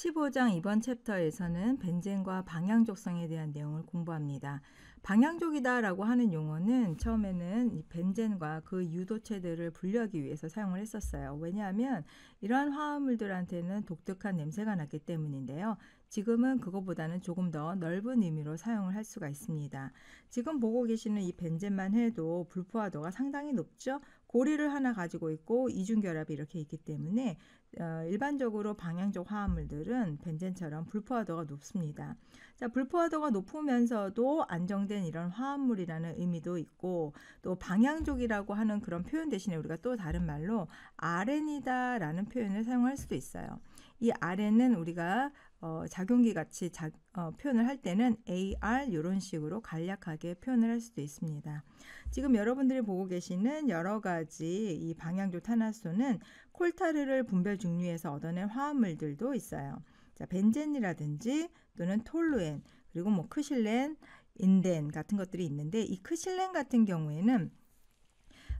15장 이번 챕터에서는 벤젠과 방향족성에 대한 내용을 공부합니다. 방향족이다라고 하는 용어는 처음에는 이 벤젠과 그 유도체들을 분류하기 위해서 사용을 했었어요. 왜냐하면 이러한 화합물들한테는 독특한 냄새가 났기 때문인데요. 지금은 그것보다는 조금 더 넓은 의미로 사용을 할 수가 있습니다. 지금 보고 계시는 이 벤젠만 해도 불포화도가 상당히 높죠. 고리를 하나 가지고 있고 이중결합이 이렇게 있기 때문에 어, 일반적으로 방향적 화합물들은 벤젠처럼 불포화도가 높습니다. 자, 불포화도가 높으면서도 안정된 이런 화합물이라는 의미도 있고 또 방향족이라고 하는 그런 표현 대신에 우리가 또 다른 말로 RN이다라는 표현을 사용할 수도 있어요. 이 RN은 우리가 어, 작용기 같이 자, 어, 표현을 할 때는 AR 이런 식으로 간략하게 표현을 할 수도 있습니다. 지금 여러분들이 보고 계시는 여러 가지 이 방향조 탄화소는 콜타르를 분별 중류에서 얻어낸 화합물들도 있어요. 자, 벤젠이라든지 또는 톨루엔 그리고 뭐 크실렌, 인덴 같은 것들이 있는데 이 크실렌 같은 경우에는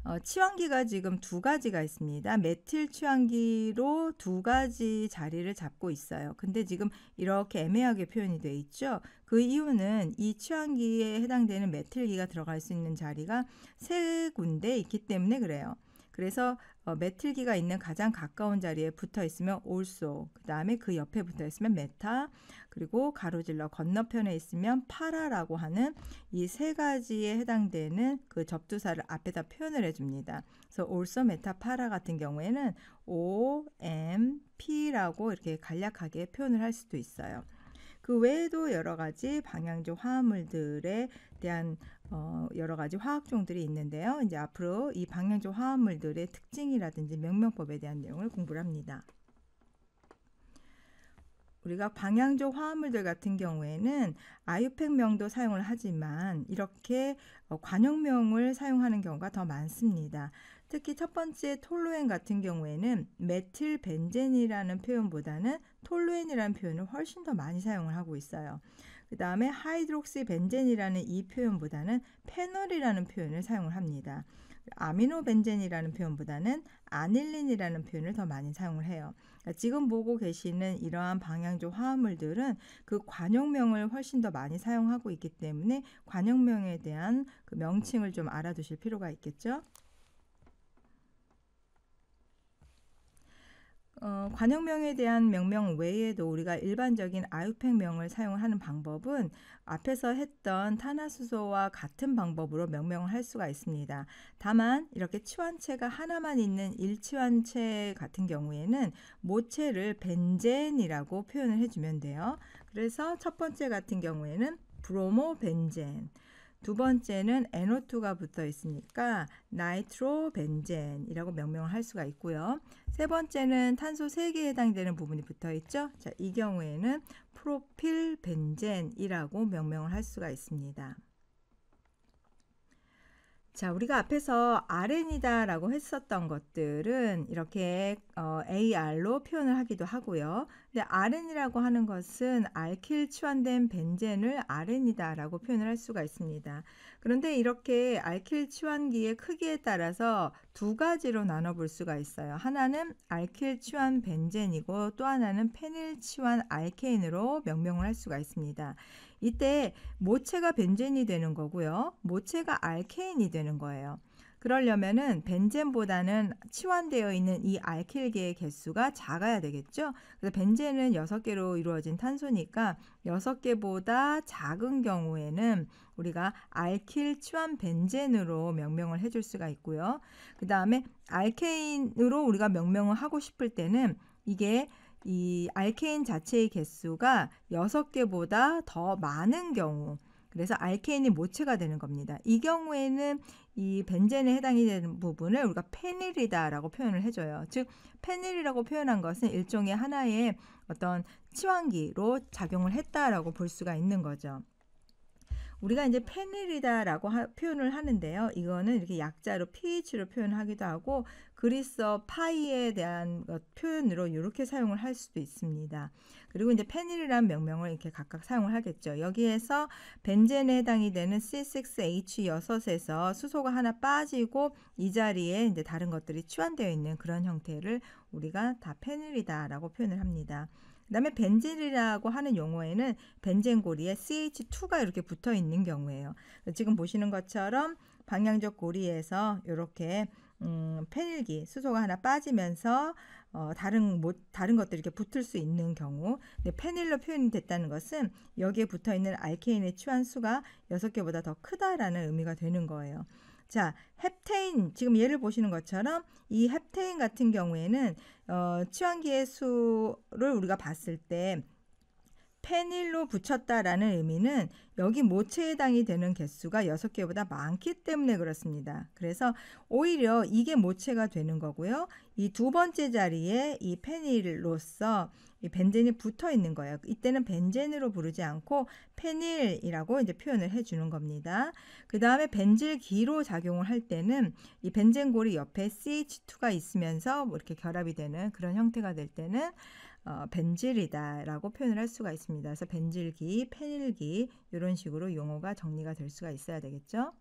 어, 치환기가 지금 두 가지가 있습니다. 메틸 치환기로 두 가지 자리를 잡고 있어요. 근데 지금 이렇게 애매하게 표현이 돼 있죠. 그 이유는 이 치환기에 해당되는 메틸기가 들어갈 수 있는 자리가 세 군데 있기 때문에 그래요. 그래서 어, 메틸기가 있는 가장 가까운 자리에 붙어 있으면 올 l 그 다음에 그 옆에 붙어 있으면 메타, 그리고 가로질러 건너편에 있으면 파라라고 하는 이 세 가지에 해당되는 그 접두사를 앞에다 표현을 해줍니다. 그래서 올 l 메타, 파라 같은 경우에는 O, M, P라고 이렇게 간략하게 표현을 할 수도 있어요. 그 외에도 여러 가지 방향조 화합물들에 대한 어, 여러 가지 화학종들이 있는데요. 이제 앞으로 이 방향조 화합물들의 특징이라든지 명명법에 대한 내용을 공부를 합니다. 우리가 방향조 화합물들 같은 경우에는 아유팩명도 사용을 하지만 이렇게 어, 관용명을 사용하는 경우가 더 많습니다. 특히 첫 번째 톨로엔 같은 경우에는 메틸 벤젠이라는 표현보다는 톨루엔이라는 표현을 훨씬 더 많이 사용을 하고 있어요. 그 다음에 하이드록시 벤젠이라는 이 표현보다는 페놀이라는 표현을 사용을 합니다. 아미노벤젠이라는 표현보다는 아닐린이라는 표현을 더 많이 사용을 해요. 그러니까 지금 보고 계시는 이러한 방향조 화합물들은 그 관용명을 훨씬 더 많이 사용하고 있기 때문에 관용명에 대한 그 명칭을 좀 알아두실 필요가 있겠죠. 관용명에 대한 명명 외에도 우리가 일반적인 아유팩명을 사용하는 방법은 앞에서 했던 탄화수소와 같은 방법으로 명명을 할 수가 있습니다. 다만 이렇게 치환체가 하나만 있는 일치환체 같은 경우에는 모체를 벤젠이라고 표현을 해주면 돼요. 그래서 첫 번째 같은 경우에는 브로모벤젠 두 번째는 NO2가 붙어 있으니까 나이트로벤젠이라고 명명을 할 수가 있고요. 세 번째는 탄소 3개에 해당되는 부분이 붙어 있죠. 자, 이 경우에는 프로필벤젠이라고 명명을 할 수가 있습니다. 자, 우리가 앞에서 RN이다라고 했었던 것들은 이렇게 어, AR로 표현을 하기도 하고요. 근데 RN이라고 하는 것은 알킬 치환된 벤젠을 RN이다라고 표현을 할 수가 있습니다. 그런데 이렇게 알킬 치환기의 크기에 따라서 두 가지로 나눠 볼 수가 있어요. 하나는 알킬 치환 벤젠이고 또 하나는 페닐 치환 알케인으로 명명을 할 수가 있습니다. 이때 모체가 벤젠이 되는 거고요. 모체가 알케인이 되는 거예요. 그러려면은 벤젠보다는 치환되어 있는 이 알킬계의 개수가 작아야 되겠죠. 그래서 벤젠은 여섯 개로 이루어진 탄소니까 여섯 개보다 작은 경우에는 우리가 알킬 치환 벤젠으로 명명을 해줄 수가 있고요. 그 다음에 알케인으로 우리가 명명을 하고 싶을 때는 이게 이 알케인 자체의 개수가 여섯 개보다더 많은 경우 그래서 알케인이 모체가 되는 겁니다. 이 경우에는 이 벤젠에 해당이 되는 부분을 우리가 페닐이다라고 표현을 해줘요. 즉 페닐이라고 표현한 것은 일종의 하나의 어떤 치환기로 작용을 했다라고 볼 수가 있는 거죠. 우리가 이제 페닐이다라고 하, 표현을 하는데요. 이거는 이렇게 약자로 ph로 표현하기도 하고 그리스어 파이에 대한 표현으로 이렇게 사용을 할 수도 있습니다. 그리고 이제 페닐이라는 명명을 이렇게 각각 사용을 하겠죠. 여기에서 벤젠에 해당이 되는 C6H6에서 수소가 하나 빠지고 이 자리에 이제 다른 것들이 치환되어 있는 그런 형태를 우리가 다 페닐이다라고 표현을 합니다. 그다음에 벤젠이라고 하는 용어에는 벤젠고리에 CH2가 이렇게 붙어 있는 경우예요. 지금 보시는 것처럼 방향적 고리에서 이렇게 음, 페닐기 수소가 하나 빠지면서 어, 다른 뭐, 다른 것들이 이렇게 붙을 수 있는 경우 근데 페닐로 표현이 됐다는 것은 여기에 붙어 있는 알케인의 취한 수가 여섯 개보다더 크다라는 의미가 되는 거예요. 자, 헵테인 지금 예를 보시는 것처럼 이 헵테인 같은 경우에는 어, 취환기의 수를 우리가 봤을 때 페닐로 붙였다라는 의미는 여기 모체에 해당이 되는 개수가 여섯 개보다 많기 때문에 그렇습니다. 그래서 오히려 이게 모체가 되는 거고요. 이두 번째 자리에 이 페닐로서 이 벤젠이 붙어 있는 거예요. 이때는 벤젠으로 부르지 않고 페닐이라고 이제 표현을 해주는 겁니다. 그 다음에 벤질기로 작용을 할 때는 이벤젠고리 옆에 CH2가 있으면서 뭐 이렇게 결합이 되는 그런 형태가 될 때는 어, 벤질이다라고 표현을 할 수가 있습니다. 그래서 벤질기, 페닐기 이런 식으로 용어가 정리가 될 수가 있어야 되겠죠.